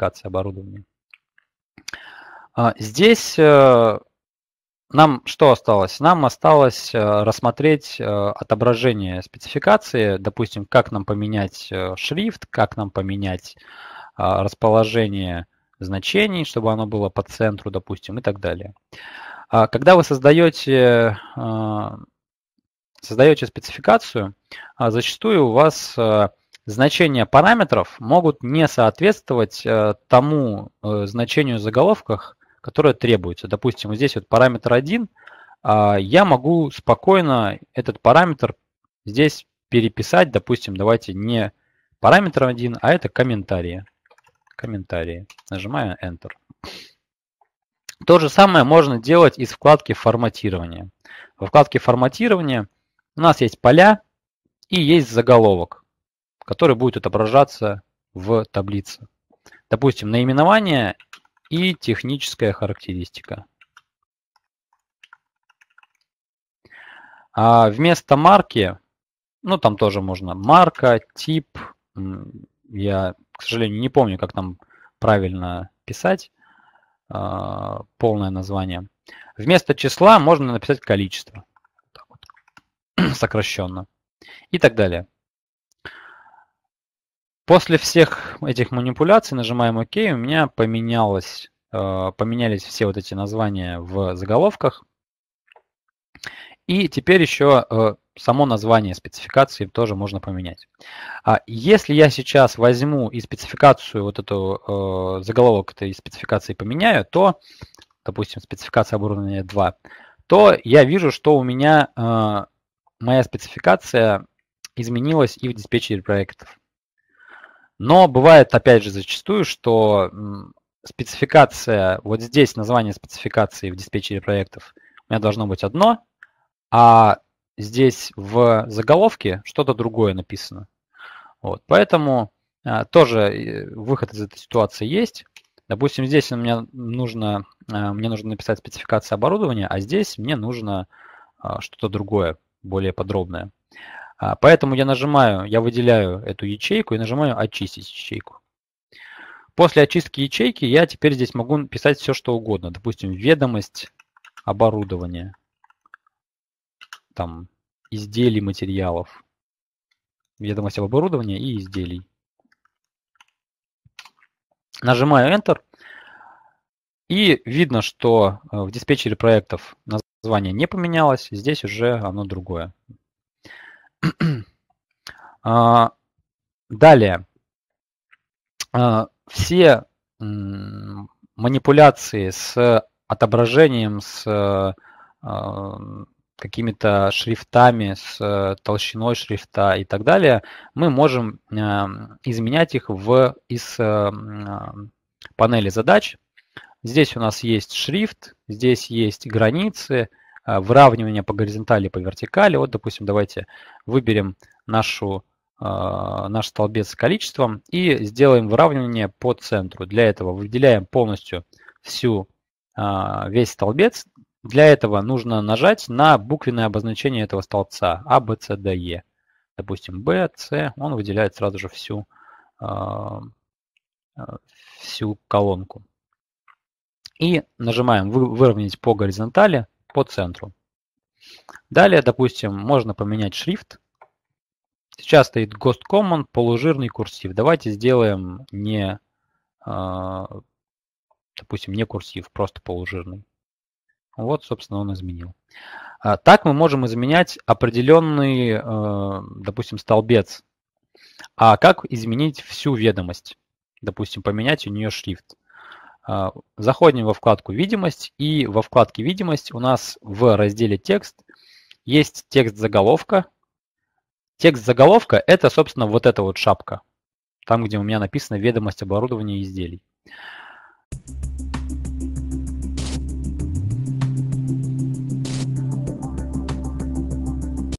модификации оборудования. А, здесь э, нам что осталось? Нам осталось э, рассмотреть э, отображение спецификации, допустим, как нам поменять шрифт, как нам поменять а, расположение значений, чтобы оно было по центру, допустим, и так далее. А, когда вы создаете, создаете спецификацию, зачастую у вас значения параметров могут не соответствовать э, тому э, значению в заголовках, которое требуется. Допустим, здесь вот параметр 1, а, я могу спокойно этот параметр здесь переписать, допустим, давайте не параметр 1, а это комментарии. Комментарии. Нажимаю Enter. То же самое можно делать из вкладки форматирования. Во вкладке форматирования у нас есть поля и есть заголовок который будет отображаться в таблице. Допустим, наименование и техническая характеристика. А вместо марки, ну там тоже можно марка, тип, я, к сожалению, не помню, как там правильно писать а, полное название. Вместо числа можно написать количество, вот, сокращенно и так далее. После всех этих манипуляций нажимаем ОК, у меня поменялось, э, поменялись все вот эти названия в заголовках. И теперь еще э, само название спецификации тоже можно поменять. А если я сейчас возьму и спецификацию, вот эту э, заголовок этой спецификации поменяю, то, допустим, спецификация оборудования 2, то я вижу, что у меня моя спецификация изменилась и в диспетчере проектов. Но бывает, опять же, зачастую, что спецификация, вот здесь название спецификации в диспетчере проектов у меня должно быть одно, а здесь в заголовке что-то другое написано. Вот, поэтому а, тоже э, выход из этой ситуации есть. Допустим, здесь мне нужно, а, мне нужно написать спецификацию оборудования, а здесь мне нужно а, что-то другое, более подробное. А, поэтому я нажимаю, я выделяю эту ячейку и нажимаю «Очистить ячейку». После очистки ячейки я теперь здесь могу писать все, что угодно. Допустим, ведомость оборудования, там, изделий материалов, ведомость оборудования и изделий. Нажимаю Enter, и видно, что э, в диспетчере проектов название не поменялось, здесь уже оно другое. А, далее. А, все манипуляции с отображением, с а, какими-то шрифтами, с толщиной шрифта и так далее, мы можем изменять их в, из панели задач. Здесь у нас есть шрифт, здесь есть границы, выравнивание по горизонтали и по вертикали. Вот, допустим, давайте выберем нашу а, наш столбец с количеством и сделаем выравнивание по центру. Для этого выделяем полностью всю, а, весь столбец. Для этого нужно нажать на буквенное обозначение этого столбца А, Б, С, Д, Е. Допустим, Б, С, он выделяет сразу же всю, а, всю колонку. И нажимаем «Выровнять по горизонтали» по центру. Далее, допустим, можно поменять шрифт Сейчас стоит Ghost Common, полужирный курсив. Давайте сделаем не, а, допустим, не курсив, просто полужирный. Вот, собственно, он изменил. А, так мы можем изменять определенный, а, допустим, столбец. А как изменить всю ведомость? Допустим, поменять у нее шрифт. Заходим во вкладку «Видимость», и во вкладке «Видимость» у нас в разделе «Текст» есть текст заголовка, Текст заголовка – это, собственно, вот эта вот шапка, там, где у меня написано «Ведомость оборудования и изделий».